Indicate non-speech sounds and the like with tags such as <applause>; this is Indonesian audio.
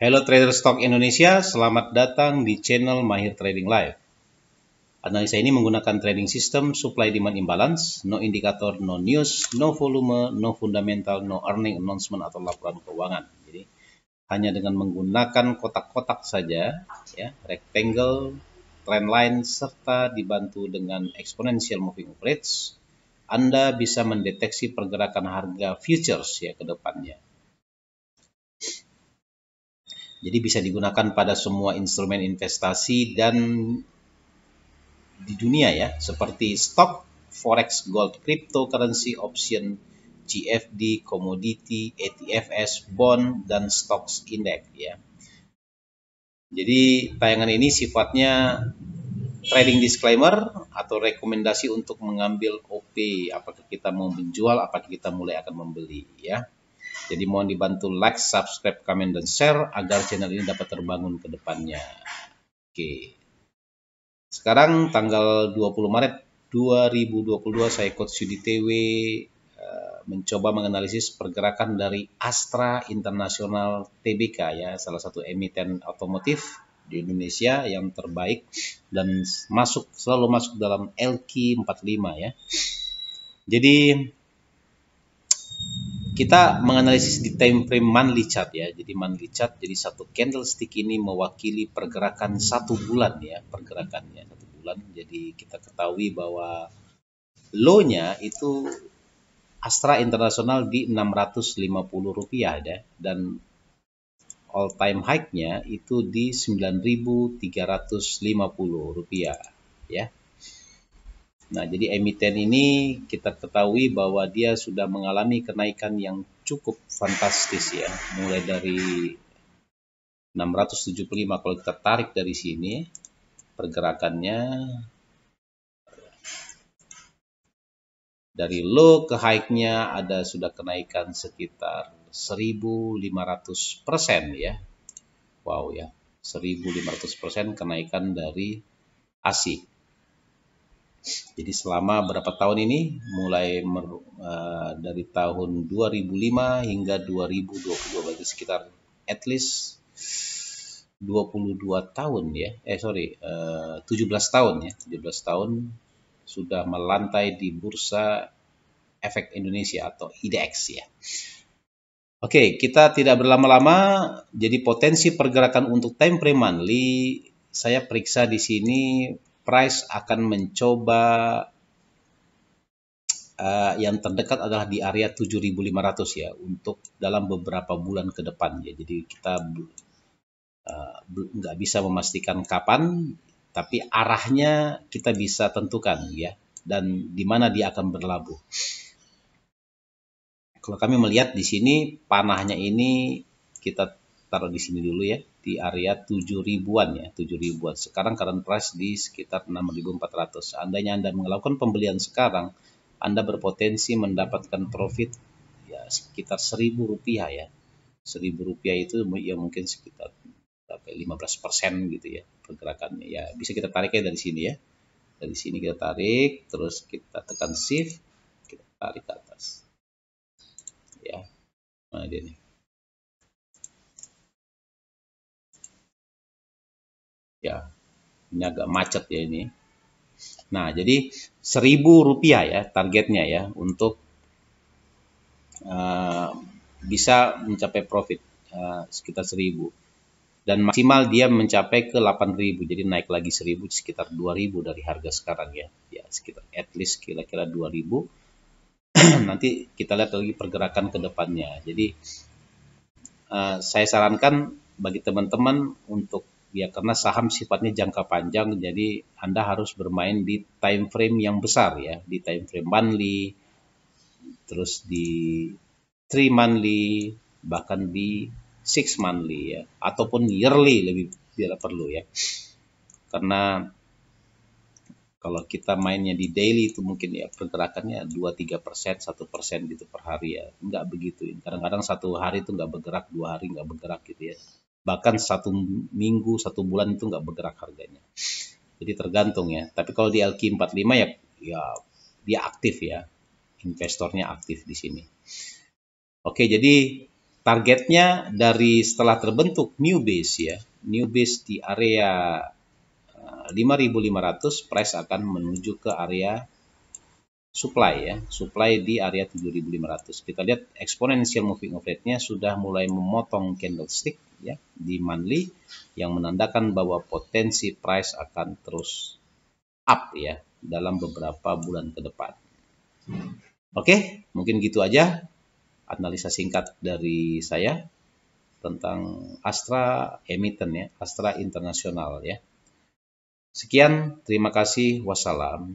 Hello Trader Stock Indonesia, selamat datang di channel Mahir Trading Live. Analisa ini menggunakan trading system supply demand imbalance, no indikator, no news, no volume, no fundamental, no earning announcement atau laporan keuangan. Jadi hanya dengan menggunakan kotak-kotak saja, ya, rectangle, trend line serta dibantu dengan exponential moving average, Anda bisa mendeteksi pergerakan harga futures ya ke depannya jadi bisa digunakan pada semua instrumen investasi dan di dunia ya, seperti stock, forex, gold, cryptocurrency, option, GFD, commodity, ETFs, bond, dan stocks index ya. Jadi tayangan ini sifatnya trading disclaimer atau rekomendasi untuk mengambil OP apakah kita mau menjual apakah kita mulai akan membeli ya. Jadi mohon dibantu like, subscribe, komen, dan share agar channel ini dapat terbangun ke depannya. Oke. Sekarang tanggal 20 Maret 2022 saya ikut Sudi TW mencoba menganalisis pergerakan dari Astra Internasional TBK ya, salah satu emiten otomotif di Indonesia yang terbaik dan masuk selalu masuk dalam LQ 45 ya. Jadi kita menganalisis di time frame monthly chart ya. Jadi monthly chart, jadi satu candlestick ini mewakili pergerakan satu bulan ya, pergerakannya satu bulan. Jadi kita ketahui bahwa low-nya itu Astra Internasional di 650 rupiah ya, dan all time high-nya itu di 9.350 rupiah ya. Nah, jadi emiten ini kita ketahui bahwa dia sudah mengalami kenaikan yang cukup fantastis ya, mulai dari 675 kalau kita tarik dari sini pergerakannya dari low ke high-nya ada sudah kenaikan sekitar 1500% ya. Wow ya, 1500% kenaikan dari ASI. Jadi selama berapa tahun ini mulai mer, uh, dari tahun 2005 hingga 2022 berarti sekitar at least 22 tahun ya. Eh sorry, eh, uh, 17 tahun ya. 17 tahun sudah melantai di bursa efek Indonesia atau IDX ya. Oke, kita tidak berlama-lama. Jadi potensi pergerakan untuk time frame monthly saya periksa di sini Price akan mencoba uh, yang terdekat adalah di area 7.500 ya untuk dalam beberapa bulan ke depan ya. Jadi kita uh, nggak bisa memastikan kapan, tapi arahnya kita bisa tentukan ya dan di mana dia akan berlabuh. Kalau kami melihat di sini panahnya ini kita taruh di sini dulu ya di area 7 ribuan ya 7 ribuan sekarang current price di sekitar 6.400 seandainya Anda melakukan pembelian sekarang Anda berpotensi mendapatkan profit ya sekitar 1.000 rupiah ya 1.000 rupiah itu ya mungkin sekitar 15 persen gitu ya pergerakannya ya bisa kita tarik ya dari sini ya dari sini kita tarik terus kita tekan shift kita tarik ke atas ya nah dia nih ya ini agak macet ya ini nah jadi seribu rupiah ya targetnya ya untuk uh, bisa mencapai profit uh, sekitar seribu dan maksimal dia mencapai ke 8000 jadi naik lagi seribu sekitar 2000 dari harga sekarang ya ya sekitar at least kira-kira 2000 <clears throat> nanti kita lihat lagi pergerakan ke depannya jadi uh, saya sarankan bagi teman-teman untuk ya karena saham sifatnya jangka panjang jadi Anda harus bermain di time frame yang besar ya di time frame monthly terus di three monthly bahkan di six monthly ya ataupun yearly lebih tidak perlu ya karena kalau kita mainnya di daily itu mungkin ya pergerakannya 2-3 persen, 1 persen gitu per hari ya. Nggak begitu. Kadang-kadang satu hari itu nggak bergerak, dua hari nggak bergerak gitu ya bahkan satu minggu satu bulan itu nggak bergerak harganya jadi tergantung ya tapi kalau di LQ45 ya ya dia aktif ya investornya aktif di sini oke jadi targetnya dari setelah terbentuk new base ya new base di area 5500 eh, price akan menuju ke area supply ya, supply di area 7500. Kita lihat exponential moving average-nya sudah mulai memotong candlestick ya di monthly yang menandakan bahwa potensi price akan terus up ya dalam beberapa bulan ke depan. Oke, mungkin gitu aja analisa singkat dari saya tentang Astra emiten ya, Astra internasional ya. Sekian, terima kasih. Wassalam.